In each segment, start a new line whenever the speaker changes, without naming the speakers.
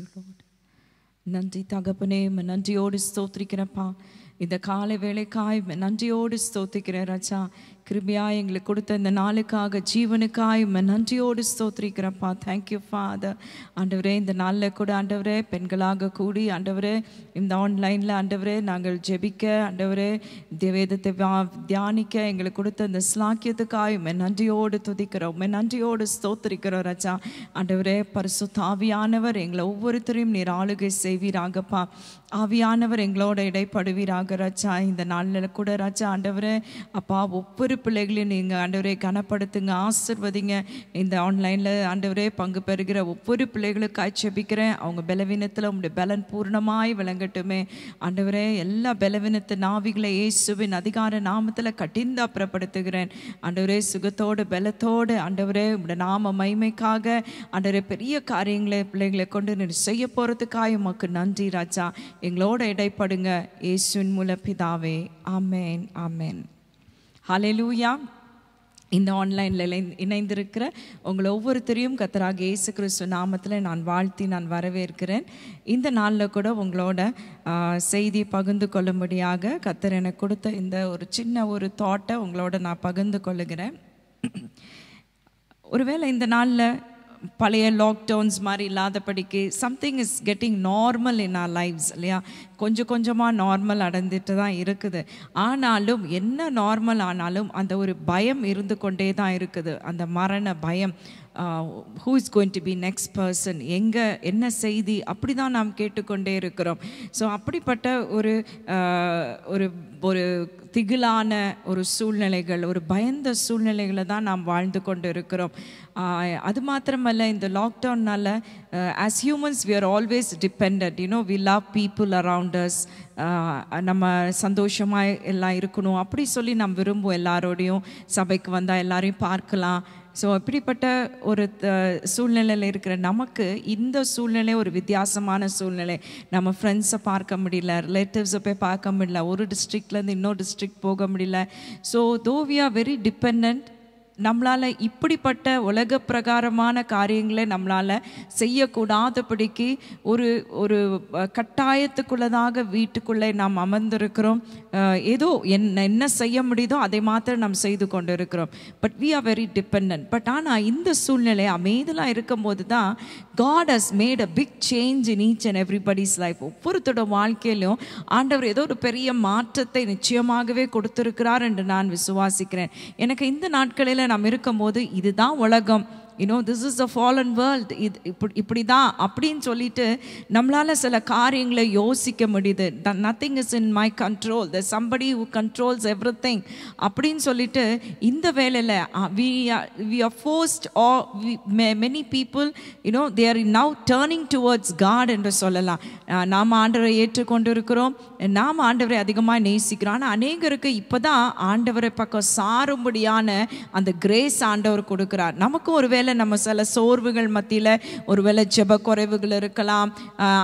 you Lord நன்றி தகப்பனே நன்றியோடு ஸ்தோத்திரிக்கிறப்பா இந்த காலை வேலைக்காய் நன்றியோடு ஸ்தோத்திக்கிறேன் ராஜா கிருபியாக எங்களுக்கு கொடுத்த இந்த நாளுக்காக ஜீவனுக்காக உண்மை நன்றியோடு ஸ்தோத்திரிக்கிறப்பா தேங்க்யூ ஃபாதர் ஆண்டவரே இந்த நாளில் கூட ஆண்டவரே பெண்களாக கூடி ஆண்டவரே இந்த ஆன்லைனில் ஆண்டவரே நாங்கள் ஜெபிக்க ஆண்டவரே வேதத்தை தியானிக்க எங்களுக்கு கொடுத்த இந்த ஸ்லாக்கியத்துக்காக உண்மை நன்றியோடு துதிக்கிறோம் உண்மை நன்றியோடு ஸ்தோத்திரிக்கிறோம் ரஜா ஆண்டவரே பரிசு தாவியானவர் எங்களை ஒவ்வொருத்தரையும் நீர் ஆளுகை செய்வீராகப்பா ஆவியானவர் எங்களோட இடைப்படுவீராக ராஜா இந்த நாளில் கூட ராஜா ஆண்டவரே அப்பா ஒவ்வொரு ஒவ்வொரு பிள்ளைகளையும் நீங்கள் ஆண்டவரே கனப்படுத்துங்க ஆசிர்வதிங்க இந்த ஆன்லைனில் ஆண்டவரே பங்கு பெறுகிற ஒவ்வொரு பிள்ளைகளுக்கு செபிக்கிறேன் அவங்க பலவீனத்தில் உங்களுடைய பலன் பூர்ணமாய் விளங்கட்டுமே ஆண்டவரே எல்லா பலவீனத்து நாவிகளை இயேசுவின் அதிகார நாமத்தில் கட்டிந்து அப்புறப்படுத்துகிறேன் ஆண்டவரே சுகத்தோடு பலத்தோடு ஆண்டவரே உங்களுடைய நாம மைமைக்காக ஆண்டவரே பெரிய காரியங்களை பிள்ளைகளை கொண்டு நீர் செய்ய போகிறதுக்காக உமக்கு நன்றி ராஜா எங்களோட இடைப்படுங்க இயேசுவின் மூல பிதாவே ஆமேன் ஆமேன் ஹலெலூயா இந்த ஆன்லைனில் இணைந்திருக்கிற உங்களை ஒவ்வொருத்தரையும் கத்தராக இயேசு கிறிஸ்து நாமத்தில் நான் வாழ்த்தி நான் வரவேற்கிறேன் இந்த நாளில் கூட உங்களோட செய்தி பகிர்ந்து கொள்ளும்படியாக கத்தர் எனக்கு கொடுத்த இந்த ஒரு சின்ன ஒரு தாட்டை உங்களோட நான் பகிர்ந்து கொள்ளுகிறேன் ஒருவேளை இந்த நாளில் பழைய லாக்டவுன்ஸ் மாதிரி இல்லாதபடிக்கு something is getting normal in our lives இல்லையா கொஞ்சம் கொஞ்சமாக நார்மல் அடைந்துட்டு தான் இருக்குது ஆனாலும் என்ன நார்மல் ஆனாலும் அந்த ஒரு பயம் இருந்து கொண்டே தான் இருக்குது அந்த மரண பயம் who is going to be next person எங்கே என்ன செய்தி அப்படி தான் நாம் கேட்டுக்கொண்டே இருக்கிறோம் ஸோ அப்படிப்பட்ட ஒரு ஒரு ஒரு திகிலான ஒரு சூழ்நிலைகள் ஒரு பயந்த சூழ்நிலைகளை தான் நாம் வாழ்ந்து கொண்டு இருக்கிறோம் அது மாத்திரமல்ல இந்த லாக்டவுன்னால் Uh, humans humans are always always you you know we love people around us uh, நம்ம சந்தோஷமாக எல்லாம் இருக்கணும் அப்படி சொல்லி நம்ம விரும்புவோம் எல்லாரோடையும் சபைக்கு வந்தால் எல்லாரையும் பார்க்கலாம் ஸோ இப்படிப்பட்ட ஒரு சூழ்நிலையில் இருக்கிற நமக்கு இந்த சூழ்நிலை ஒரு வித்தியாசமான சூழ்நிலை நம்ம ஃப்ரெண்ட்ஸை பார்க்க முடியல ரிலேட்டிவ்ஸை போய் பார்க்க முடியல ஒரு டிஸ்ட்ரிக்ட்லேருந்து இன்னொரு டிஸ்ட்ரிக்ட் போக முடியல so though we are very depend நம்மளால் இப்படிப்பட்ட உலக பிரகாரமான காரியங்களை நம்மளால் செய்யக்கூடாதபடிக்கு ஒரு ஒரு கட்டாயத்துக்குள்ளதாக வீட்டுக்குள்ளே நாம் அமர்ந்திருக்கிறோம் ஏதோ என்ன என்ன செய்ய முடியுதோ அதை மாத்திரம் நாம் செய்து கொண்டு இருக்கிறோம் but we are very depend but ஆனால் இந்த சூழ்நிலை அமைதலாக இருக்கும்போது தான் God has made a big change in each and everybody's life ஒவ்வொருத்தோட வாழ்க்கையிலும் ஆண்டவர் ஏதோ ஒரு பெரிய மாற்றத்தை நிச்சயமாகவே கொடுத்துருக்கிறார் என்று நான் விசுவாசிக்கிறேன் எனக்கு இந்த நாட்களில் நாம் இருக்கும்போது இதுதான் உலகம் you know this is the fallen world இது இப்படி இப்படி தான் அப்படின்னு சொல்லிட்டு நம்மளால் சில காரியங்களை யோசிக்க முடியுது the nothing is in my control the somebody who controls everything அப்படின்னு சொல்லிட்டு இந்த வேலையில் we are we are forced ah many people you know they are now turning towards God என்று சொல்லலாம் uh, நாம் ஆண்டவரை ஏற்றுக்கொண்டு இருக்கிறோம் நாம் ஆண்டவரை அதிகமாக நேசிக்கிறோம் ஆனால் அநேகருக்கு இப்போ தான் ஆண்டவரை பக்கம் சாரும்படியான அந்த கிரேஸ் ஆண்டவர் கொடுக்குறார் நமக்கும் ஒரு வேலை வேலை நம்ம சில சோர்வுகள் மத்தியில் ஒருவேளை ஜெப குறைவுகள் இருக்கலாம்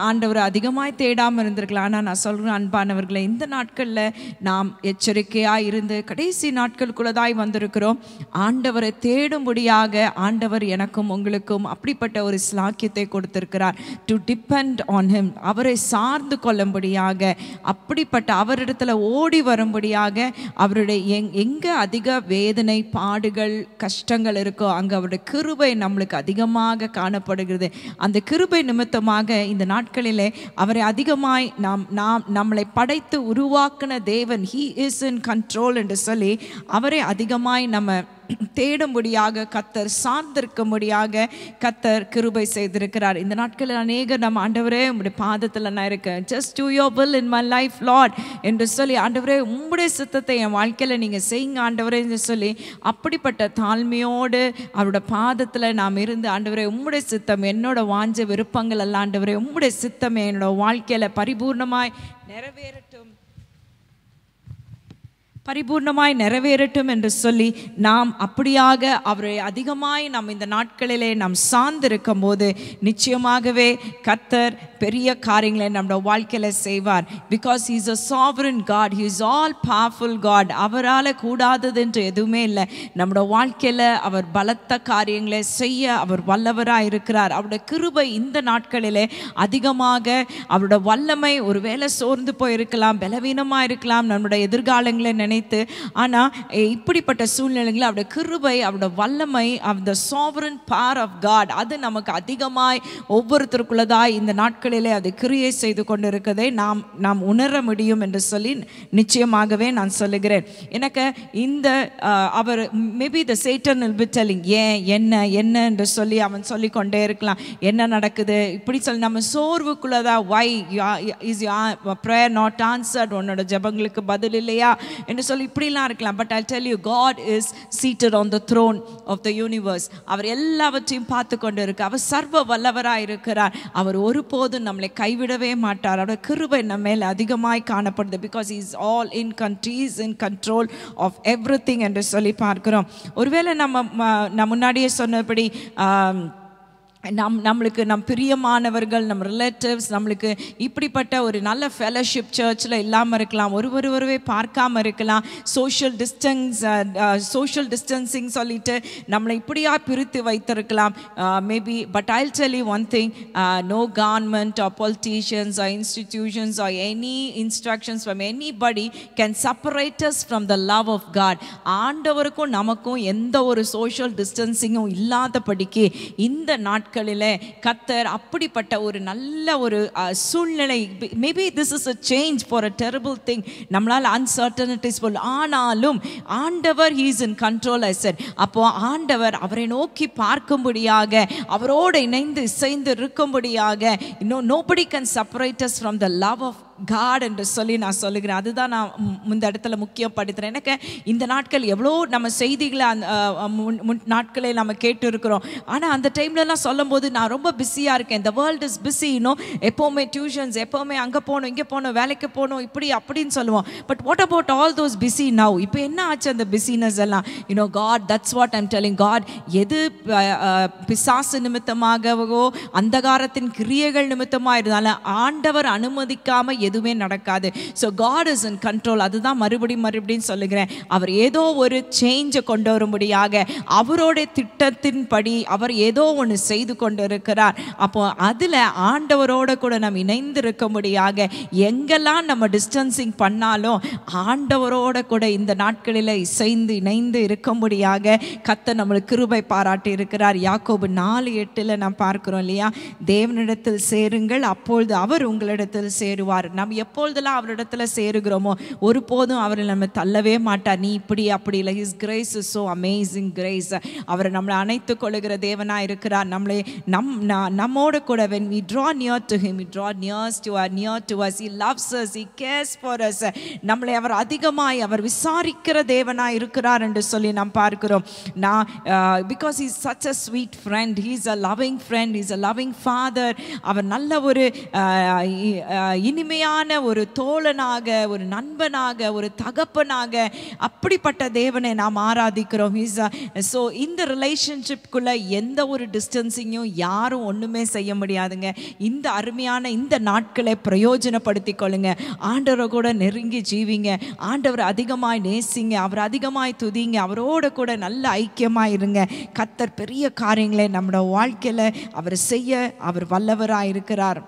ஆண்டவர் அதிகமாக தேடாமல் இருந்திருக்கலாம் ஆனால் நான் சொல்கிறேன் அன்பானவர்களை இந்த நாட்களில் நாம் எச்சரிக்கையாக இருந்து கடைசி நாட்களுக்குள்ளதாய் வந்திருக்கிறோம் ஆண்டவரை தேடும்படியாக ஆண்டவர் எனக்கும் உங்களுக்கும் அப்படிப்பட்ட ஒரு சிலாக்கியத்தை கொடுத்திருக்கிறார் டு டிபெண்ட் ஆன் ஹிம் அவரை சார்ந்து கொள்ளும்படியாக அப்படிப்பட்ட அவரிடத்துல ஓடி வரும்படியாக அவருடைய எங் எங்கே அதிக வேதனை பாடுகள் கஷ்டங்கள் இருக்கோ அங்கே அவருடைய கிரு கிருபை நம்மளுக்கு அதிகமாக காணப்படுகிறது அந்த கிருபை நிமித்தமாக இந்த நாட்களிலே அவரை அதிகமாய் நாம் நாம் நம்மளை படைத்து உருவாக்கின தேவன் ஹீ இஸ் இன் கண்ட்ரோல் என்று சொல்லி அவரை அதிகமாய் நம்ம தேடும்படியாக கத்தர் சார்ந்திருக்கும்படியாக கத்தர் கிருபை செய்திருக்கிறார் இந்த நாட்களில் அநேக நம்ம ஆண்டவரே உங்களுடைய பாதத்தில் நான் இருக்கேன் just do your will in my life lord என்று சொல்லி ஆண்டவரே உங்களுடைய சித்தத்தை என் வாழ்க்கையில் நீங்கள் செய்யுங்க ஆண்டவரே என்று சொல்லி அப்படிப்பட்ட தாழ்மையோடு அவரோட பாதத்தில் நாம் இருந்து ஆண்டவரே உம்முடைய சித்தம் என்னோட வாஞ்ச விருப்பங்கள் எல்லாம் ஆண்டவரே உம்முடைய சித்தம் என்னோட வாழ்க்கையில் பரிபூர்ணமாய் நிறைவேற பரிபூர்ணமாய் நிறைவேறட்டும் என்று சொல்லி நாம் அப்படியாக அவரை அதிகமாய் நாம் இந்த நாட்களிலே நாம் சார்ந்திருக்கும் போது நிச்சயமாகவே கத்தர் பெரிய காரியங்களை நம்மளோட வாழ்க்கையில் செய்வார் because is a sovereign God he is all powerful God அவரால் கூடாதது என்று எதுவுமே இல்லை நம்மளோட வாழ்க்கையில் அவர் பலத்த காரியங்களை செய்ய அவர் வல்லவராக இருக்கிறார் அவருடைய கிருபை இந்த நாட்களிலே அதிகமாக அவரோட வல்லமை ஒருவேளை சோர்ந்து போயிருக்கலாம் பலவீனமாக இருக்கலாம் நம்மளோட எதிர்காலங்களை நினை நினைத்து ஆனால் இப்படிப்பட்ட சூழ்நிலைகளில் அவட கிருபை அவட வல்லமை the sovereign power of God அது நமக்கு அதிகமாய் ஒவ்வொருத்தருக்குள்ளதாய் இந்த நாட்களிலே அது கிரியை செய்து கொண்டு நாம் நாம் உணர முடியும் என்று சொல்லி நிச்சயமாகவே நான் சொல்லுகிறேன் எனக்கு இந்த அவர் மேபி த சேட்டன் ஏன் என்ன என்ன என்று சொல்லி அவன் சொல்லிக்கொண்டே இருக்கலாம் என்ன நடக்குது இப்படி சொல்லி நம்ம சோர்வுக்குள்ளதா why is your prayer not answered உன்னோட ஜபங்களுக்கு பதில் இல்லையா என்று சொல்லி இப்படிலாம் இருக்கலாம் but I tell you God is seated on the throne of the universe அவர் எல்லாவற்றையும் பார்த்து கொண்டு இருக்கு அவர் சர்வ வல்லவராக இருக்கிறார் அவர் ஒருபோதும் நம்மளை கைவிடவே மாட்டார் அவரோட கிருபை நம்ம மேலே அதிகமாய் காணப்படுது because is all in countries in control of everything என்று சொல்லி பார்க்கிறோம் ஒருவேளை நம்ம நான் முன்னாடியே சொன்னபடி நம் நம்மளுக்கு நம் பிரியமானவர்கள் நம் ரிலேட்டிவ்ஸ் நம்மளுக்கு இப்படிப்பட்ட ஒரு நல்ல ஃபெலோஷிப் சர்ச்சில் இல்லாமல் இருக்கலாம் ஒரு ஒருவரவே பார்க்காம இருக்கலாம் சோஷியல் டிஸ்டன்ஸ் சோஷியல் டிஸ்டன்சிங் சொல்லிட்டு நம்மளை இப்படியா பிரித்து வைத்திருக்கலாம் maybe but I'll tell you one thing no government or politicians or institutions or any instructions from body can separate from the love of God ஆண்டவருக்கும் நமக்கும் எந்த ஒரு சோஷியல் டிஸ்டன்சிங்கும் இல்லாதபடிக்கு இந்த நாட்கள் நாட்களில் கத்தர் அப்படிப்பட்ட ஒரு நல்ல ஒரு சூழ்நிலை maybe this is a change for a terrible thing நம்மளால் அன்சர்டனிட்டிஸ் போல் ஆனாலும் ஆண்டவர் ஹீஸ் இன் கண்ட்ரோல் சார் அப்போ ஆண்டவர் அவரை நோக்கி பார்க்கும்படியாக அவரோடு இணைந்து இசைந்து இருக்கும்படியாக இன்னும் nobody can separate us from the love of God என்று சொல்லி நான் சொல்லுகிறேன் அதுதான் நான் இந்த இடத்துல முக்கியம் படுத்துகிறேன் எனக்கு இந்த நாட்கள் எவ்வளோ நம்ம செய்திகளை அந்த முன் நாட்களே நம்ம கேட்டு இருக்கிறோம் ஆனால் அந்த டைம்லலாம் சொல்லும் போது நான் ரொம்ப பிஸியாக இருக்கேன் இந்த வேர்ல்டு இஸ் பிஸி இன்னும் எப்போவுமே டியூஷன்ஸ் எப்போவுமே அங்கே போகணும் இங்கே போகணும் வேலைக்கு போகணும் இப்படி அப்படின்னு சொல்லுவோம் but what about all those busy now இப்போ என்ன ஆச்சு அந்த பிஸினஸ் எல்லாம் you know God that's what I'm telling God எது பிசாசு நிமித்தமாகவோ அந்தகாரத்தின் கிரியைகள் நிமித்தமாக இருந்தாலும் ஆண்டவர் அனுமதிக்காமல் எதுவுமே நடக்காது so God is in control அதுதான் மறுபடியும் மறுபடியும் சொல்லுகிறேன் அவர் ஏதோ ஒரு சேஞ்சை கொண்டு வரும்படியாக அவரோட திட்டத்தின்படி அவர் ஏதோ ஒன்று செய்து கொண்டு இருக்கிறார் அப்போ அதில் ஆண்டவரோட கூட நம்ம இணைந்து இருக்கும்படியாக எங்கெல்லாம் நம்ம டிஸ்டன்சிங் பண்ணாலும் ஆண்டவரோட கூட இந்த நாட்களில் இசைந்து இணைந்து இருக்கும்படியாக கத்த நம்மளுக்கு கிருபை பாராட்டி இருக்கிறார் யாக்கோபு நாலு எட்டில் நான் பார்க்குறோம் இல்லையா தேவனிடத்தில் சேருங்கள் அப்பொழுது அவர் உங்களிடத்தில் சேருவார் நாம் எப்பொழுதெல்லாம் அவரிடத்துல சேருகிறோமோ ஒருபோதும் அவரை நம்ம தள்ளவே மாட்டார் நீ இப்படி அப்படி இல்லை his grace is so amazing grace அவரை நம்மளை அணைத்து கொள்ளுகிற தேவனாக இருக்கிறார் நம்மளே நம் நம்மோடு கூட when we draw near to him we draw nears to our near to us he loves us he cares for us நம்மளை அவர் அதிகமாய் அவர் விசாரிக்கிற தேவனாக இருக்கிறார் என்று சொல்லி நாம் பார்க்கிறோம் நான் because is such a sweet friend is a loving friend is a loving father அவர் நல்ல ஒரு இனிமே உண்மையான ஒரு தோழனாக ஒரு நண்பனாக ஒரு தகப்பனாக அப்படிப்பட்ட தேவனை நாம் ஆராதிக்கிறோம் ஸோ இந்த ரிலேஷன்ஷிப்குள்ள எந்த ஒரு டிஸ்டன்ஸிங்கும் யாரும் ஒன்றுமே செய்ய முடியாதுங்க இந்த அருமையான இந்த நாட்களை பிரயோஜனப்படுத்தி கொள்ளுங்க ஆண்டவரை கூட நெருங்கி ஜீவிங்க ஆண்டவர் அதிகமாக நேசிங்க அவர் அதிகமாக துதிங்க அவரோட கூட நல்ல ஐக்கியமாக இருங்க கத்தர் பெரிய காரியங்களை நம்மளோட வாழ்க்கையில் அவர் செய்ய அவர் வல்லவராக இருக்கிறார்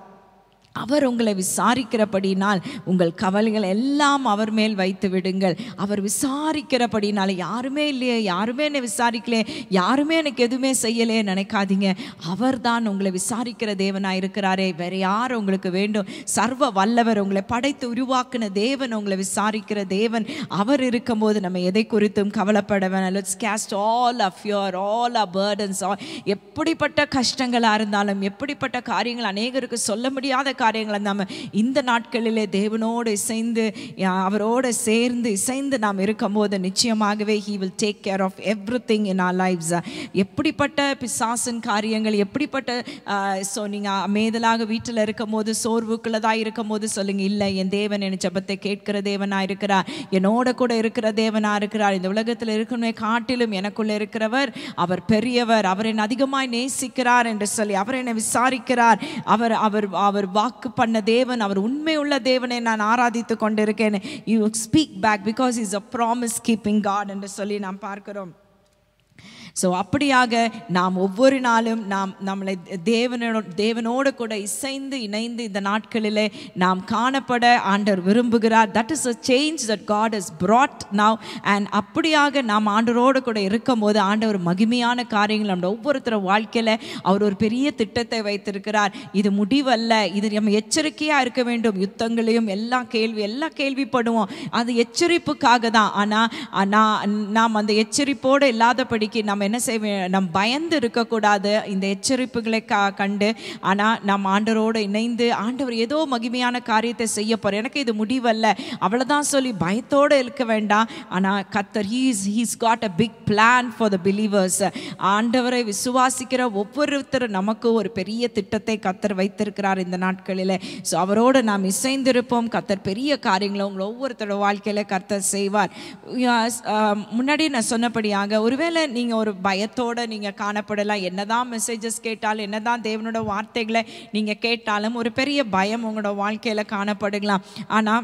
அவர் உங்களை விசாரிக்கிறபடினால் உங்கள் கவலைகள் எல்லாம் அவர் மேல் வைத்து விடுங்கள் அவர் விசாரிக்கிறபடினால் யாருமே இல்லையே யாருமே என்னை விசாரிக்கலையே யாருமே எனக்கு எதுவுமே செய்யலே நினைக்காதீங்க அவர் தான் உங்களை விசாரிக்கிற தேவனாக இருக்கிறாரே வேறு யார் உங்களுக்கு வேண்டும் சர்வ வல்லவர் உங்களை படைத்து உருவாக்கின தேவன் உங்களை விசாரிக்கிற தேவன் அவர் இருக்கும்போது நம்ம எதை குறித்தும் கவலைப்பட வேணாம் let's cast all of your all a burdens all எப்படிப்பட்ட கஷ்டங்களாக இருந்தாலும் எப்படிப்பட்ட காரியங்கள் அநேகருக்கு சொல்ல முடியாத காரியங்களை நாம் இந்த நாட்களிலே தேவனோடு இசைந்து அவரோடு சேர்ந்து இசைந்து நாம் இருக்கும்போது நிச்சயமாகவே he will take care of everything in our lives எப்படிப்பட்ட பிசாசின் காரியங்கள் எப்படிப்பட்ட ஸோ நீங்கள் மேதலாக வீட்டில் இருக்கும் போது சோர்வுக்குள்ளதாக இருக்கும் போது சொல்லுங்கள் இல்லை என் தேவன் என் ஜபத்தை கேட்கிற தேவனாக இருக்கிறார் என்னோட கூட இருக்கிற தேவனாக இருக்கிறார் இந்த உலகத்தில் இருக்கணும் காட்டிலும் எனக்குள்ளே இருக்கிறவர் அவர் பெரியவர் அவர் என்னை அதிகமாக நேசிக்கிறார் என்று சொல்லி அவர் என்னை விசாரிக்கிறார் அவர் அவர் அவர் வா வாக்கு பண்ண தேவன் அவர் உண்மை உள்ள தேவனை நான் ஆராதித்து கொண்டிருக்கேன் you speak back because is a promise keeping God என்று சொல்லி நாம் பார்க்கிறோம் ஸோ அப்படியாக நாம் ஒவ்வொரு நாளும் நாம் நம்மளை தேவனோ தேவனோடு கூட இசைந்து இணைந்து இந்த நாட்களிலே நாம் காணப்பட ஆண்டவர் விரும்புகிறார் that is a change that God is brought now and அப்படியாக நாம் ஆண்டரோடு கூட இருக்கும்போது ஆண்டவர் மகிமையான காரியங்கள் நம்ம ஒவ்வொருத்தர வாழ்க்கையில் அவர் ஒரு பெரிய திட்டத்தை வைத்திருக்கிறார் இது முடிவல்ல இது நம்ம எச்சரிக்கையாக இருக்க வேண்டும் யுத்தங்களையும் எல்லா கேள்வி எல்லாம் கேள்விப்படுவோம் அது எச்சரிப்புக்காக தான் ஆனால் நான் நாம் அந்த எச்சரிப்போடு இல்லாதபடிக்கு நம்ம என்ன செய்ய நம் பயந்து இருக்கக்கூடாது இந்த எச்சரிப்புகளை க கண்டு ஆனால் நம் ஆண்டரோடு இணைந்து ஆண்டவர் ஏதோ மகிமையான காரியத்தை செய்ய போகிறோம் எனக்கு இது முடிவல்ல அவ்வளோதான் சொல்லி பயத்தோடு இருக்க வேண்டாம் ஆனால் கத்தர் he's he's got a big plan for the believers ஆண்டவரை விசுவாசிக்கிற ஒவ்வொருத்தர் நமக்கு ஒரு பெரிய திட்டத்தை கத்தர் வைத்திருக்கிறார் இந்த நாட்களில் ஸோ அவரோடு நாம் இசைந்திருப்போம் கத்தர் பெரிய காரியங்களை உங்களை ஒவ்வொருத்தரோட வாழ்க்கையில் கத்தர் செய்வார் முன்னாடி நான் சொன்னபடியாக ஒருவேளை நீங்கள் ஒரு ஒரு பயத்தோடு நீங்கள் காணப்படலாம் என்னதான் மெசேஜஸ் கேட்டாலும் என்னதான் தேவனோட வார்த்தைகளை நீங்கள் கேட்டாலும் ஒரு பெரிய பயம் உங்களோட வாழ்க்கையில் காணப்படுகலாம் ஆனால்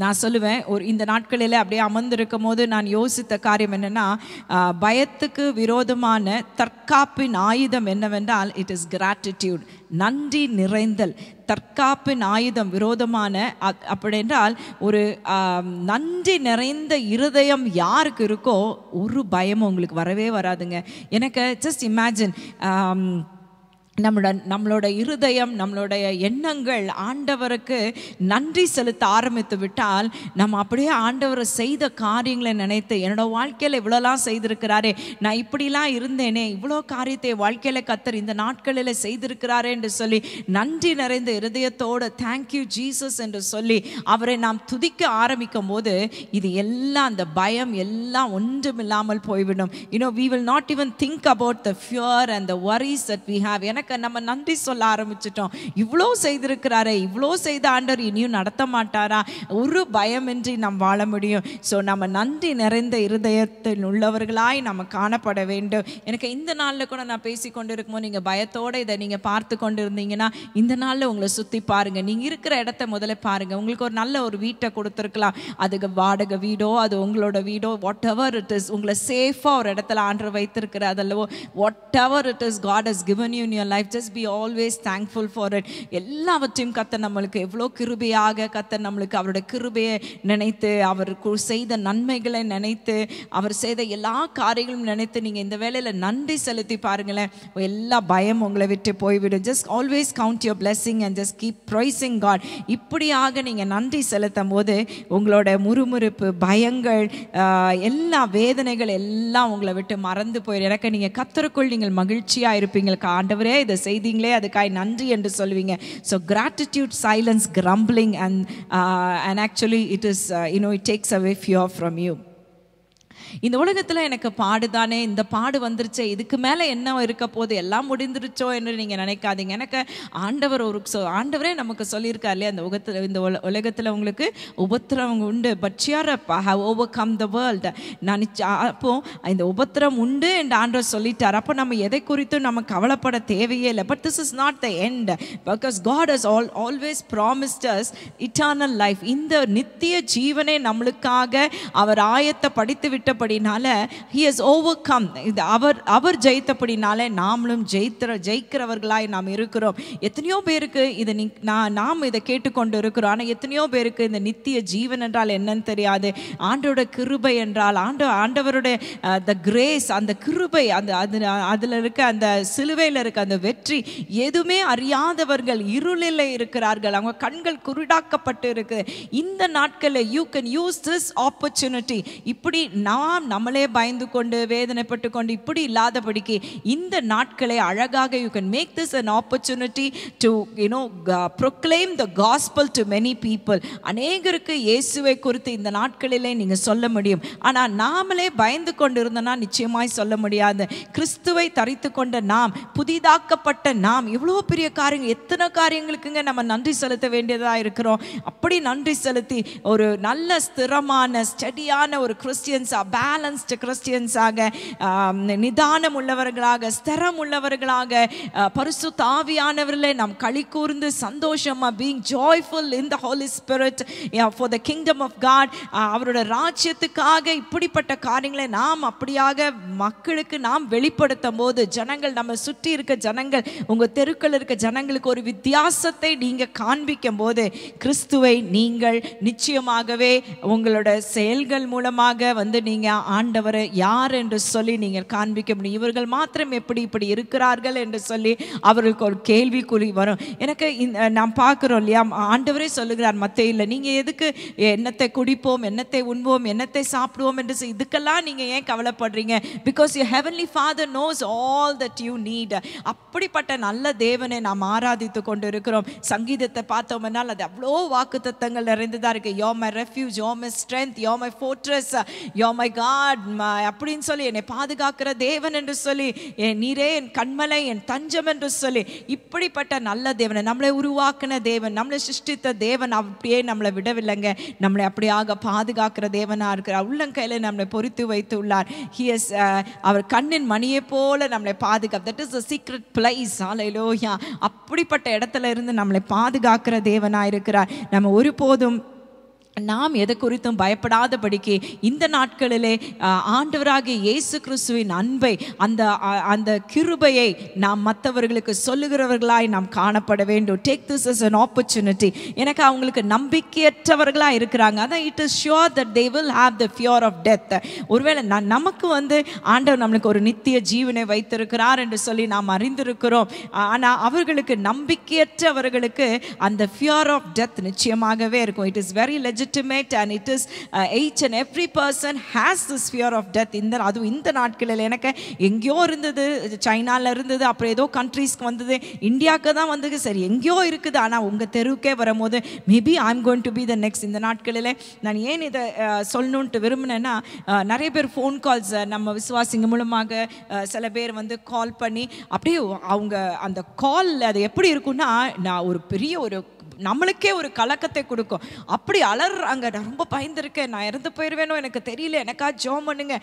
நான் சொல்லுவேன் ஒரு இந்த நாட்களில் அப்படியே அமர்ந்திருக்கும் போது நான் யோசித்த காரியம் என்னென்னா பயத்துக்கு விரோதமான தற்காப்பின் ஆயுதம் என்னவென்றால் இட் இஸ் கிராட்டிடியூட் நன்றி நிறைந்தல் தற்காப்பின் ஆயுதம் விரோதமான அப்படின்றால் ஒரு நன்றி நிறைந்த இருதயம் யாருக்கு இருக்கோ ஒரு பயமும் உங்களுக்கு வரவே வராதுங்க எனக்கு ஜஸ்ட் இமேஜின் நம்மளோட நம்மளோட இருதயம் நம்மளுடைய எண்ணங்கள் ஆண்டவருக்கு நன்றி செலுத்த ஆரம்பித்து விட்டால் நம்ம அப்படியே ஆண்டவரை செய்த காரியங்களை நினைத்து என்னோடய வாழ்க்கையில் இவ்வளோலாம் செய்திருக்கிறாரே நான் இப்படிலாம் இருந்தேனே இவ்வளோ காரியத்தை வாழ்க்கையில் கத்தர் இந்த நாட்களில் செய்திருக்கிறாரே என்று சொல்லி நன்றி நிறைந்த இருதயத்தோடு தேங்க்யூ ஜீசஸ் என்று சொல்லி அவரை நாம் துதிக்க ஆரம்பிக்கும் போது இது எல்லாம் அந்த பயம் எல்லாம் ஒன்றும் இல்லாமல் போய்விடும் you know we will not even think about the fear and the worries that we have எனக்கு கர்த்தருக்கு நம்ம நன்றி சொல்ல ஆரம்பிச்சிட்டோம் இவ்வளோ செய்திருக்கிறாரே இவ்வளோ செய்த ஆண்டவர் இனியும் நடத்த மாட்டாரா ஒரு பயமின்றி நாம் வாழ முடியும் ஸோ நம்ம நன்றி நிறைந்த இருதயத்தில் உள்ளவர்களாய் நம்ம காணப்பட வேண்டும் எனக்கு இந்த நாளில் கூட நான் பேசி கொண்டு இருக்கும்போது நீங்கள் பயத்தோடு இதை நீங்கள் பார்த்து கொண்டு இருந்தீங்கன்னா இந்த நாளில் உங்களை சுற்றி பாருங்கள் நீங்கள் இருக்கிற இடத்த முதல்ல பாருங்கள் உங்களுக்கு ஒரு நல்ல ஒரு வீட்டை கொடுத்துருக்கலாம் அதுக்கு வாடகை வீடோ அது உங்களோட வீடோ வாட் எவர் இட் இஸ் உங்களை சேஃபாக ஒரு இடத்துல ஆண்டு வைத்திருக்கிற அதல்லவோ whatever it is God is given union life life just be always thankful for it எல்லாவற்றையும் கத்த நம்மளுக்கு எவ்வளோ கிருபையாக கத்த நம்மளுக்கு அவருடைய கிருபையை நினைத்து அவர் செய்த நன்மைகளை நினைத்து அவர் செய்த எல்லா காரியங்களும் நினைத்து நீங்கள் இந்த வேலையில் நன்றி செலுத்தி பாருங்களேன் எல்லா பயம் உங்களை விட்டு போய்விடும் just always count your blessing and just keep praising God இப்படியாக நீங்கள் நன்றி செலுத்தும் போது உங்களோட முறுமுறுப்பு பயங்கள் எல்லா வேதனைகள் எல்லாம் உங்களை விட்டு மறந்து போயிடும் எனக்கு நீங்கள் கத்தருக்குள் நீங்கள் மகிழ்ச்சியாக இருப்பீங்களுக்கு ஆண்டவரே இதை செய்தீங்களே அதுக்காய் நன்றி என்று சொல்லுவீங்க so gratitude silence grumbling and and actually it is you know it takes away fear from you இந்த உலகத்தில் எனக்கு பாடுதானே இந்த பாடு வந்துருச்சு இதுக்கு மேலே என்ன இருக்க போது எல்லாம் முடிந்துருச்சோ என்று நீங்கள் நினைக்காதீங்க எனக்கு ஆண்டவர் ஒரு சொ ஆண்டவரே நமக்கு சொல்லியிருக்கார் இல்லையா அந்த உலகத்தில் இந்த உல உலகத்தில் உங்களுக்கு உபத்திரம் உண்டு but cheer have overcome the world நான் அப்போ இந்த உபத்திரம் உண்டு என்று ஆண்டவர் சொல்லிட்டார் அப்போ நம்ம எதை குறித்தும் நம்ம கவலைப்பட தேவையே இல்லை but this is not the end because God is all always promised us eternal life இந்த நித்திய ஜீவனை நம்மளுக்காக அவர் ஆயத்தை படித்து விட்டு விட்டபடினால ஹி ஹஸ் ஓவர் கம் இது அவர் அவர் ஜெயித்தபடினால நாமளும் ஜெயித்த ஜெயிக்கிறவர்களாய் நாம் இருக்கிறோம் எத்தனையோ பேருக்கு இதை நீ நான் நாம் இதை கேட்டுக்கொண்டு இருக்கிறோம் ஆனால் எத்தனையோ பேருக்கு இந்த நித்திய ஜீவன் என்றால் என்னன்னு தெரியாது ஆண்டோட கிருபை என்றால் ஆண்ட ஆண்டவருடைய த கிரேஸ் அந்த கிருபை அந்த அது அதில் இருக்க அந்த சிலுவையில் இருக்க அந்த வெற்றி எதுவுமே அறியாதவர்கள் இருளில் இருக்கிறார்கள் அவங்க கண்கள் குருடாக்கப்பட்டு இருக்குது இந்த நாட்களில் you can use this opportunity இப்படி நான் நாம் நம்மளே பயந்து கொண்டு வேதனைப்பட்டு கொண்டு இப்படி இல்லாதபடிக்கு இந்த நாட்களை அழகாக you can make this an opportunity to you know proclaim the gospel to many people அநேகருக்கு இயேசுவை குறித்து இந்த நாட்களிலே நீங்கள் சொல்ல முடியும் ஆனால் நாமளே பயந்து கொண்டு இருந்தோம்னா நிச்சயமாய் சொல்ல முடியாது கிறிஸ்துவை தரித்து கொண்ட நாம் புதிதாக்கப்பட்ட நாம் இவ்வளோ பெரிய காரியங்கள் எத்தனை காரியங்களுக்குங்க நம்ம நன்றி செலுத்த வேண்டியதாக இருக்கிறோம் அப்படி நன்றி செலுத்தி ஒரு நல்ல ஸ்திரமான ஸ்டடியான ஒரு கிறிஸ்டியன்ஸ் பேலன்ஸ்டு கிறிஸ்டியன்ஸாக நிதானம் உள்ளவர்களாக ஸ்திரம் உள்ளவர்களாக பரிசு தாவியானவர்கள் நாம் களி கூர்ந்து சந்தோஷமாக being joyful in the Holy Spirit for the kingdom of God அவரோட ராஜ்யத்துக்காக இப்படிப்பட்ட காரியங்களை நாம் அப்படியாக மக்களுக்கு நாம் வெளிப்படுத்தும் போது ஜனங்கள் நம்ம சுற்றி இருக்க ஜனங்கள் உங்கள் தெருக்கள் இருக்க ஜனங்களுக்கு ஒரு வித்தியாசத்தை நீங்கள் காண்பிக்கும் போது கிறிஸ்துவை நீங்கள் நிச்சயமாகவே உங்களோட செயல்கள் மூலமாக வந்து நீங்கள் நீங்கள் ஆண்டவர் யார் என்று சொல்லி நீங்கள் காண்பிக்க முடியும் இவர்கள் மாத்திரம் எப்படி இப்படி இருக்கிறார்கள் என்று சொல்லி அவர்களுக்கு ஒரு கேள்விக்குறி வரும் எனக்கு நாம் பார்க்குறோம் இல்லையா ஆண்டவரே சொல்லுகிறார் மற்ற இல்லை நீங்கள் எதுக்கு என்னத்தை குடிப்போம் என்னத்தை உண்போம் என்னத்தை சாப்பிடுவோம் என்று இதுக்கெல்லாம் நீங்கள் ஏன் கவலைப்படுறீங்க because you heavenly Father knows all that you need அப்படிப்பட்ட நல்ல தேவனை நாம் ஆராதித்து கொண்டு இருக்கிறோம் சங்கீதத்தை பார்த்தோம்னால் அது அவ்வளோ வாக்கு தத்தங்கள் நிறைந்ததாக இருக்குது you my refuge you my strength you my fortress you my my God அப்படின்னு சொல்லி என்னை பாதுகாக்கிற தேவன் என்று சொல்லி என் நீரே என் கண்மலை என் தஞ்சம் என்று சொல்லி இப்படிப்பட்ட நல்ல தேவனை நம்மளை உருவாக்கின தேவன் நம்மளை சிருஷ்டித்த தேவன் அப்படியே நம்மளை விடவில்லைங்க நம்மளை அப்படியாக பாதுகாக்கிற தேவனாக இருக்கிற உள்ளங்கையில் நம்மளை பொறித்து வைத்து உள்ளார் ஹிஎஸ் uh, அவர் கண்ணின் மணியை போல நம்மளை பாதுகாப்பு that is a secret place hallelujah அப்படிப்பட்ட இடத்துல இருந்து நம்மளை பாதுகாக்கிற தேவனாக இருக்கிறார் நம்ம ஒருபோதும் நாம் எதை குறித்தும் பயப்படாதபடிக்கு இந்த நாட்களிலே ஆண்டவராகிய இயேசு கிறிஸ்துவின் அன்பை அந்த அந்த கிருபையை நாம் மற்றவர்களுக்கு சொல்லுகிறவர்களாய் நாம் காணப்பட வேண்டும் take this is an opportunity எனக்கு அவங்களுக்கு நம்பிக்கையற்றவர்களாக இருக்கிறாங்க அதான் it is sure that they will have the fear of death ஒருவேளை நான் நமக்கு வந்து ஆண்டவர் நம்மளுக்கு ஒரு நித்திய ஜீவனை வைத்திருக்கிறார் என்று சொல்லி நாம் அறிந்திருக்கிறோம் ஆனால் அவர்களுக்கு நம்பிக்கையற்றவர்களுக்கு அந்த ஃபியூர் ஆஃப் டெத் நிச்சயமாகவே இருக்கும் it is very legit legitimate and it is each and every person person has fear of death இந்த அதுவும் இந்த நாட்களில் எனக்கு எங்கேயோ இருந்தது சைனாவில் இருந்தது அப்புறம் ஏதோ கண்ட்ரீஸ்க்கு வந்தது இந்தியாவுக்கு தான் வந்தது சரி எங்கேயோ இருக்குது ஆனால் உங்கள் தெருவுக்கே வரும்போது maybe I am going to be the next இந்த நாட்களில் நான் ஏன் இதை சொல்லணுன்ட்டு விரும்பினேன்னா நிறைய பேர் ஃபோன் கால்ஸ் நம்ம விசுவாசிங்க மூலமாக சில பேர் வந்து கால் பண்ணி அப்படியே அவங்க அந்த கால் அது எப்படி இருக்குன்னா நான் ஒரு பெரிய ஒரு நம்மளுக்கே ஒரு கலக்கத்தை கொடுக்கும் அப்படி அங்கே நான் ரொம்ப பயந்துருக்கேன் நான் இறந்து போயிடுவேனோ எனக்கு தெரியல எனக்கா ஜோம் பண்ணுங்க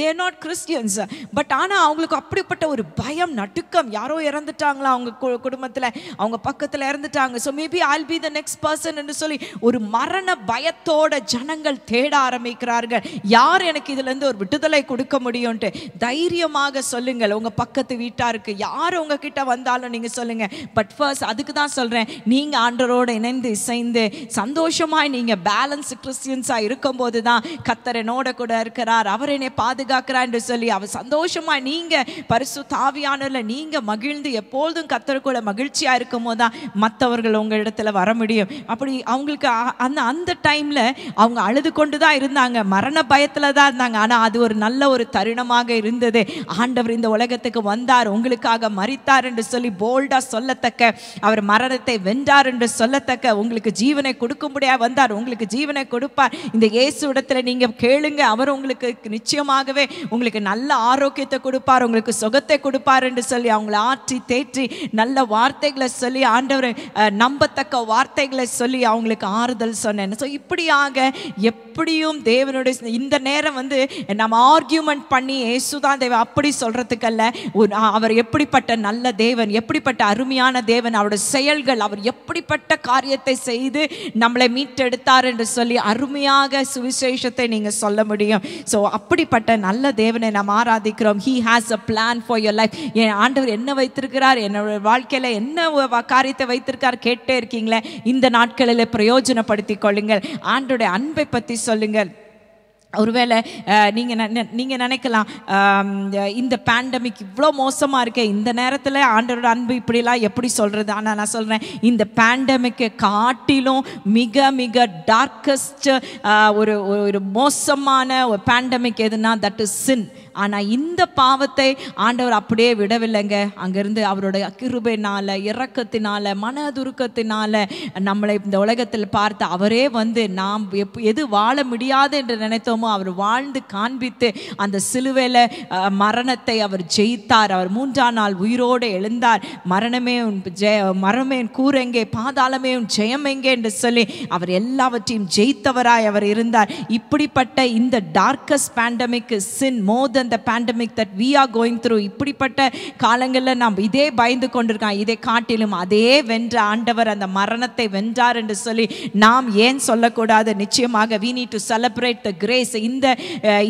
தேர் நாட் கிறிஸ்டியன்ஸ் பட் ஆனால் அவங்களுக்கு அப்படிப்பட்ட ஒரு பயம் நடுக்கம் யாரோ இறந்துட்டாங்களா அவங்க குடும்பத்தில் அவங்க பக்கத்தில் இறந்துட்டாங்க so maybe I'll be the next person என்று சொல்லி ஒரு மரண பயத்தோட ஜனங்கள் தேட ஆரம்பிக்கிறார்கள் யார் எனக்கு இதுலேருந்து ஒரு விடுதலை கொடுக்க முடியும்ன்ட்டு தைரியமாக சொல்லுங்கள் உங்கள் பக்கத்து வீட்டாருக்கு யார் உங்ககிட்ட வந்தாலும் நீங்கள் சொல்லுங்கள் பட் ஃபர்ஸ்ட் அதுக்கு தான் சொல்கிறேன் நீங்கள் ஆண்டரோ கத்தரோடு இணைந்து இசைந்து சந்தோஷமாய் நீங்கள் பேலன்ஸ் கிறிஸ்டியன்ஸாக இருக்கும்போது தான் கத்தர் என்னோட கூட இருக்கிறார் அவர் என்னை பாதுகாக்கிறார் என்று சொல்லி அவர் சந்தோஷமாக நீங்கள் பரிசு தாவியானல நீங்கள் மகிழ்ந்து எப்பொழுதும் கத்தர் கூட மகிழ்ச்சியாக இருக்கும் போது தான் மற்றவர்கள் உங்கள் இடத்துல வர முடியும் அப்படி அவங்களுக்கு அந்த அந்த டைமில் அவங்க அழுது கொண்டு தான் இருந்தாங்க மரண பயத்தில் தான் இருந்தாங்க ஆனால் அது ஒரு நல்ல ஒரு தருணமாக இருந்தது ஆண்டவர் இந்த உலகத்துக்கு வந்தார் உங்களுக்காக மறித்தார் என்று சொல்லி போல்டாக சொல்லத்தக்க அவர் மரணத்தை வென்றார் என்று சொல்ல சொல்லத்தக்க உங்களுக்கு ஜீவனை கொடுக்கும்படியா வந்தார் உங்களுக்கு ஜீவனை கொடுப்பார் இந்த இயேசு இடத்துல நீங்கள் கேளுங்க அவர் உங்களுக்கு நிச்சயமாகவே உங்களுக்கு நல்ல ஆரோக்கியத்தை கொடுப்பார் உங்களுக்கு சுகத்தை கொடுப்பார் என்று சொல்லி அவங்கள ஆற்றி தேற்றி நல்ல வார்த்தைகளை சொல்லி ஆண்டவர் நம்பத்தக்க வார்த்தைகளை சொல்லி அவங்களுக்கு ஆறுதல் சொன்னேன் ஸோ இப்படியாக எப்படியும் தேவனுடைய இந்த நேரம் வந்து நம்ம ஆர்கியூமெண்ட் பண்ணி ஏசுதான் தேவன் அப்படி சொல்கிறதுக்கல்ல அவர் எப்படிப்பட்ட நல்ல தேவன் எப்படிப்பட்ட அருமையான தேவன் அவருடைய செயல்கள் அவர் எப்படிப்பட்ட காரியத்தை செய்து நம்மளை மீட்டெடுத்தார் என்று சொல்லி அருமையாக சுவிசேஷத்தை நீங்கள் சொல்ல முடியும் ஸோ அப்படிப்பட்ட நல்ல தேவனை நாம் ஆராதிக்கிறோம் he has a plan for your life என் ஆண்டவர் என்ன வைத்திருக்கிறார் என்னோட வாழ்க்கையில் என்ன காரியத்தை வைத்திருக்கார் கேட்டே இருக்கீங்களே இந்த நாட்களில் பிரயோஜனப்படுத்தி கொள்ளுங்கள் ஆண்டோடைய அன்பை பற்றி சொல்லுங்கள் ஒருவேளை நீங்கள் நீங்கள் நினைக்கலாம் இந்த பேண்டமிக் இவ்வளோ மோசமாக இருக்கு இந்த நேரத்தில் ஆண்டோட அன்பு இப்படிலாம் எப்படி சொல்கிறது ஆனால் நான் சொல்கிறேன் இந்த பேண்டமிக்கை காட்டிலும் மிக மிக டார்க்கஸ்ட் ஒரு ஒரு மோசமான ஒரு பேண்டமிக் எதுனா தட் இஸ் சின் ஆனால் இந்த பாவத்தை ஆண்டவர் அப்படியே விடவில்லைங்க அங்கேருந்து அவருடைய கிருபைனால இறக்கத்தினால மன துருக்கத்தினால நம்மளை இந்த உலகத்தில் பார்த்து அவரே வந்து நாம் எப் எது வாழ முடியாது என்று நினைத்தோமோ அவர் வாழ்ந்து காண்பித்து அந்த சிலுவையில் மரணத்தை அவர் ஜெயித்தார் அவர் மூன்றாம் நாள் உயிரோடு எழுந்தார் மரணமே உன் ஜெய மரமே கூறெங்கே பாதாளமே உன் ஜெயம் எங்கே என்று சொல்லி அவர் எல்லாவற்றையும் ஜெயித்தவராய் அவர் இருந்தார் இப்படிப்பட்ட இந்த darkest pandemic since more than the pandemic that we are going through இப்படிப்பட்ட காலங்களில் நாம் இதே பயந்து கொண்டிருக்கோம் இதை காட்டிலும் அதே வென்ற ஆண்டவர் அந்த மரணத்தை வென்றார் என்று சொல்லி நாம் ஏன் சொல்லக்கூடாது நிச்சயமாக we need to celebrate the grace இந்த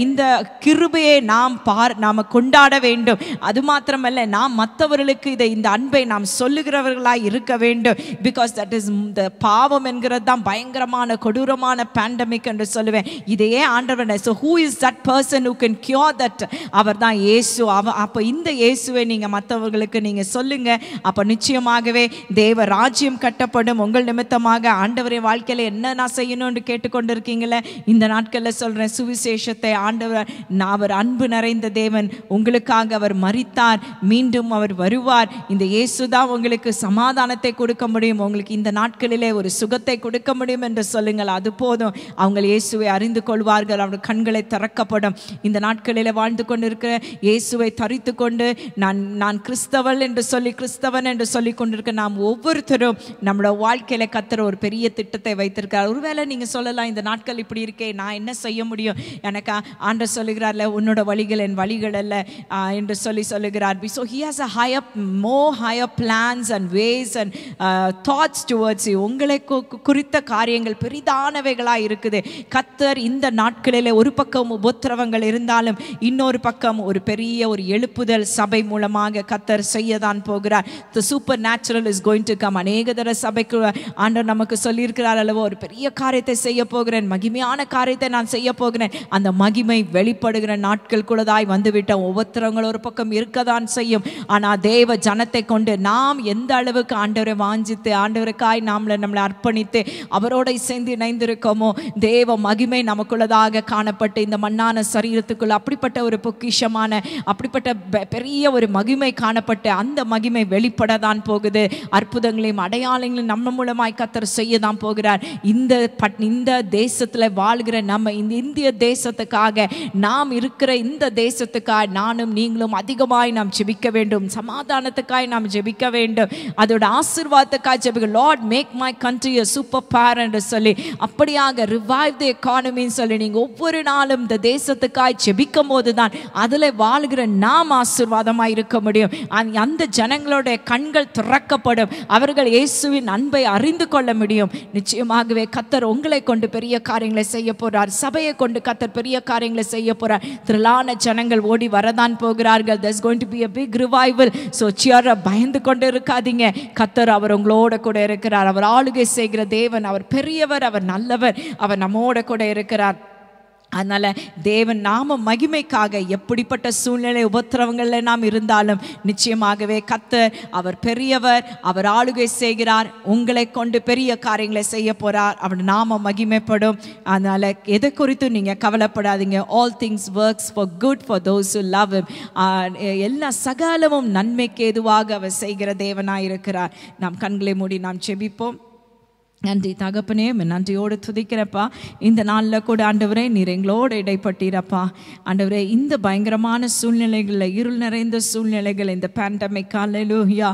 இந்த கிருபையை நாம் பார் நாம் கொண்டாட வேண்டும் அது மாத்திரமல்ல நாம் மற்றவர்களுக்கு இதை இந்த அன்பை நாம் சொல்லுகிறவர்களாக இருக்க வேண்டும் பிகாஸ் தட் இஸ் இந்த பாவம் என்கிறது தான் பயங்கரமான கொடூரமான பேண்டமிக் என்று சொல்லுவேன் இதையே ஆண்டவர் so who is that person who can cure that Christ அவர் தான் இயேசு அவ அப்போ இந்த இயேசுவை நீங்கள் மற்றவர்களுக்கு நீங்கள் சொல்லுங்கள் அப்போ நிச்சயமாகவே தேவ ராஜ்யம் கட்டப்படும் உங்கள் நிமித்தமாக ஆண்டவரை வாழ்க்கையில் என்ன நான் செய்யணும்னு கேட்டுக்கொண்டிருக்கீங்களே இந்த நாட்களில் சொல்கிறேன் சுவிசேஷத்தை ஆண்டவர் நான் அவர் அன்பு நிறைந்த தேவன் உங்களுக்காக அவர் மறித்தார் மீண்டும் அவர் வருவார் இந்த இயேசு தான் உங்களுக்கு சமாதானத்தை கொடுக்க முடியும் உங்களுக்கு இந்த நாட்களிலே ஒரு சுகத்தை கொடுக்க முடியும் என்று சொல்லுங்கள் அது போதும் அவங்க இயேசுவை அறிந்து கொள்வார்கள் அவங்க கண்களை திறக்கப்படும் இந்த நாட்களில் வாழ் வாழ்ந்து கொண்டிருக்கிற இயேசுவை தரித்து கொண்டு நான் நான் கிறிஸ்தவள் என்று சொல்லி கிறிஸ்தவன் என்று சொல்லி கொண்டிருக்க நாம் ஒவ்வொருத்தரும் நம்மளோட வாழ்க்கையில் கத்துற ஒரு பெரிய திட்டத்தை வைத்திருக்கிறார் ஒருவேளை நீங்கள் சொல்லலாம் இந்த நாட்கள் இப்படி இருக்கே நான் என்ன செய்ய முடியும் எனக்கா ஆண்டர் சொல்லுகிறார்ல உன்னோட வழிகள் என் வழிகள் அல்ல என்று சொல்லி சொல்லுகிறார் be so he has a higher more higher plans and ways and thoughts towards உங்களை குறித்த காரியங்கள் பெரிதானவைகளாக இருக்குது கத்தர் இந்த நாட்களில் ஒரு பக்கம் உபத்திரவங்கள் இருந்தாலும் இன்னும் இன்னொரு பக்கம் ஒரு பெரிய ஒரு எழுப்புதல் சபை மூலமாக கத்தர் செய்ய தான் போகிறார் the supernatural is going to come அநேக தர சபைக்கு ஆண்டவர் நமக்கு சொல்லியிருக்கிறார் அளவோ ஒரு பெரிய காரியத்தை செய்ய போகிறேன் மகிமையான காரியத்தை நான் செய்ய போகிறேன் அந்த மகிமை வெளிப்படுகிற நாட்கள் கூடதாய் வந்துவிட்டோம் ஒவ்வொருத்தவங்களும் ஒரு பக்கம் இருக்க தான் செய்யும் ஆனால் தேவ ஜனத்தை கொண்டு நாம் எந்த அளவுக்கு ஆண்டவரை வாஞ்சித்து ஆண்டவருக்காய் நாமளை நம்மளை அர்ப்பணித்து அவரோட சேர்ந்து இணைந்திருக்கோமோ தேவ மகிமை நமக்குள்ளதாக காணப்பட்டு இந்த மண்ணான சரீரத்துக்குள்ள அப்படிப்பட்ட ஒரு ஒரு பொக்கிஷமான அப்படிப்பட்ட பெரிய ஒரு மகிமை காணப்பட்டு அந்த மகிமை வெளிப்பட தான் போகுது அற்புதங்களையும் அடையாளங்களையும் நம்ம மூலமாய் கத்தர் செய்ய தான் போகிறார் இந்த பட் இந்த தேசத்தில் வாழ்கிற நம்ம இந்த இந்திய தேசத்துக்காக நாம் இருக்கிற இந்த தேசத்துக்காக நானும் நீங்களும் அதிகமாய் நாம் ஜெபிக்க வேண்டும் சமாதானத்துக்காய் நாம் ஜெபிக்க வேண்டும் அதோட ஆசிர்வாதத்துக்காய் ஜெபிக்க Lord make my country superpower என்று சொல்லி அப்படியாக ரிவைவ் தி எக்கானமின்னு சொல்லி நீங்கள் ஒவ்வொரு நாளும் இந்த தேசத்துக்காய் ஜெபிக்கும் போது தான் தான் அதில் வாழ்கிற நாம் ஆசிர்வாதமாக இருக்க முடியும் அந்த ஜனங்களுடைய கண்கள் திறக்கப்படும் அவர்கள் இயேசுவின் அன்பை அறிந்து கொள்ள முடியும் நிச்சயமாகவே கத்தர் உங்களை கொண்டு பெரிய காரியங்களை செய்ய போகிறார் சபையை கொண்டு கத்தர் பெரிய காரியங்களை செய்ய போகிறார் திரளான ஜனங்கள் ஓடி வரதான் போகிறார்கள் thus going to be a big revival so சியர பயந்து கொண்டு இருக்காதீங்க கத்தர் அவர் உங்களோட கூட இருக்கிறார் அவர் ஆளுகை செய்கிற தேவன் அவர் பெரியவர் அவர் நல்லவர் அவர் நம்மோட கூட இருக்கிறார் அதனால் தேவன் நாம மகிமைக்காக எப்படிப்பட்ட சூழ்நிலை உபத்திரவங்களில் நாம் இருந்தாலும் நிச்சயமாகவே கத்தர் அவர் பெரியவர் அவர் ஆளுகை செய்கிறார் உங்களை கொண்டு பெரிய காரியங்களை செய்ய போகிறார் அவர் நாம மகிமைப்படும் அதனால் எதை குறித்தும் நீங்கள் கவலைப்படாதீங்க all things works for good for those who love எல்லா சகாலமும் நன்மைக்கு எதுவாக அவர் செய்கிற தேவனாக இருக்கிறார் நாம் கண்களை மூடி நாம் செபிப்போம் நன்றி தகப்பனே நன்றியோடு துதிக்கிறப்பா இந்த நாளில் கூட ஆண்டவரே நீர் எங்களோடு இடைப்பட்டீரப்பா ஆண்டவரே இந்த பயங்கரமான சூழ்நிலைகளில் இருள் நிறைந்த சூழ்நிலைகள் இந்த பேண்டமிக் காலையிலூயா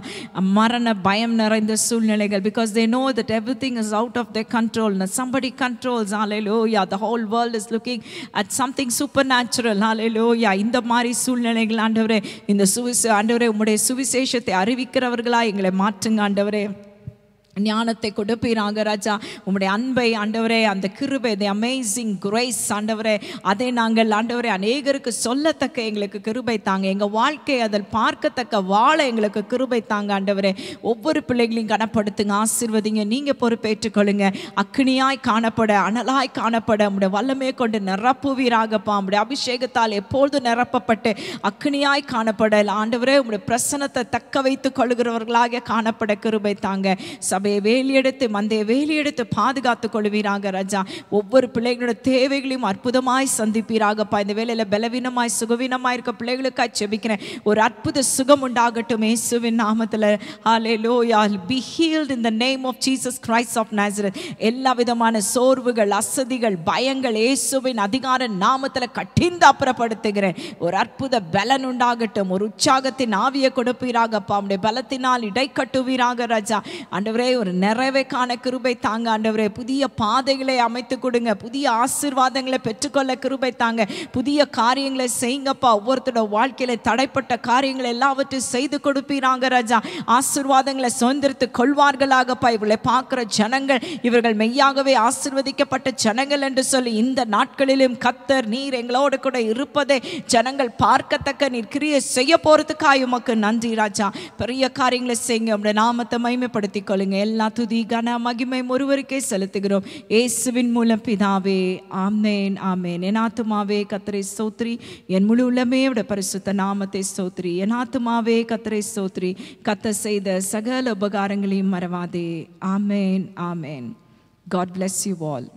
மரண பயம் நிறைந்த சூழ்நிலைகள் because they know that everything is out of the control somebody controls hallelujah the whole world is looking at something supernatural hallelujah இந்த மாதிரி சூழ்நிலைகள் ஆண்டவரே இந்த சுவிச ஆண்டவரே உங்களுடைய சுவிசேஷத்தை அறிவிக்கிறவர்களாக எங்களை மாற்றுங்க ஆண்டவரே ஞானத்தை கொடுப்பீராங்க ராஜா உங்களுடைய அன்பை ஆண்டவரே அந்த கிருபை தி அமேசிங் குரேஸ் ஆண்டவரே அதை நாங்கள் ஆண்டவரே அநேகருக்கு சொல்லத்தக்க எங்களுக்கு கிருபை தாங்க எங்கள் வாழ்க்கையை அதில் பார்க்கத்தக்க வாழை எங்களுக்கு கிருபை தாங்க ஆண்டவரே ஒவ்வொரு பிள்ளைகளையும் கனப்படுத்துங்க ஆசிர்வதிங்க நீங்கள் பொறுப்பேற்றுக்கொள்ளுங்க அக்னியாய் காணப்பட அனலாய் காணப்பட உங்களுடைய வல்லமே கொண்டு நிரப்புவீராகப்பா உங்களுடைய அபிஷேகத்தால் எப்பொழுதும் நிரப்பப்பட்டு அக்னியாய் காணப்படல் ஆண்டவரே உங்களுடைய பிரசனத்தை தக்க வைத்து கொள்கிறவர்களாக காணப்பட கிருபை தாங்க சபை எடுத்து மந்தைய வேலி எடுத்து பாதுகாத்து கொள்வீராக ராஜா ஒவ்வொரு பிள்ளைகளோட தேவைகளையும் அற்புதமாய் சந்திப்பீராகப்பா இந்த வேலையில பலவீனமாய் சுகவீனமாய் இருக்க பிள்ளைகளுக்காய் செபிக்கிறேன் ஒரு அற்புத சுகம் உண்டாகட்டும் இயேசுவின் நாமத்தில் hallelujah be healed in the name of Jesus Christ of Nazareth எல்லா விதமான சோர்வுகள் அசதிகள் பயங்கள் இயேசுவின் அதிகார நாமத்தில் கட்டிந்து அப்புறப்படுத்துகிறேன் ஒரு அற்புத பலன் உண்டாகட்டும் ஒரு உற்சாகத்தின் ஆவியை கொடுப்பீராகப்பா அவனுடைய பலத்தினால் இடை கட்டுவீராக ராஜா அண்டவரே ஒரு நிறைவே காண கிருபை தாங்க ஆண்டவரே புதிய பாதைகளை அமைத்து கொடுங்க புதிய ஆசிர்வாதங்களை பெற்றுக்கொள்ள கிருபை தாங்க புதிய காரியங்களை செய்யுங்கப்பா ஒவ்வொருத்தரோட வாழ்க்கையில தடைப்பட்ட காரியங்களை எல்லாவற்றையும் செய்து கொடுப்பீராங்க ராஜா ஆசிர்வாதங்களை சுதந்திரத்து கொள்வார்களாகப்பா இவர்களை பார்க்குற ஜனங்கள் இவர்கள் மெய்யாகவே ஆசிர்வதிக்கப்பட்ட ஜனங்கள் என்று சொல்லி இந்த நாட்களிலும் கத்தர் நீர் எங்களோடு கூட இருப்பதே ஜனங்கள் பார்க்கத்தக்க நீர் கிரிய செய்ய போகிறதுக்காக உமக்கு நன்றி ராஜா பெரிய காரியங்களை செய்யுங்க நாமத்தை மைமைப்படுத்திக் கொள்ளுங்க எல்லா துதி கன மகிமை ஒருவருக்கே செலுத்துகிறோம் இயேசுவின் மூலம் பிதாவே ஆமேன் ஆமேன் என் ஆத்துமாவே கத்திரை சோத்ரி என் முழு உள்ளமே விட பரிசுத்த நாமத்தை சோத்ரி என் ஆத்துமாவே கத்திரை சோத்ரி கத்த செய்த சகல உபகாரங்களையும் மறவாதே ஆமேன் ஆமேன் காட் பிளஸ் யூ ஆல்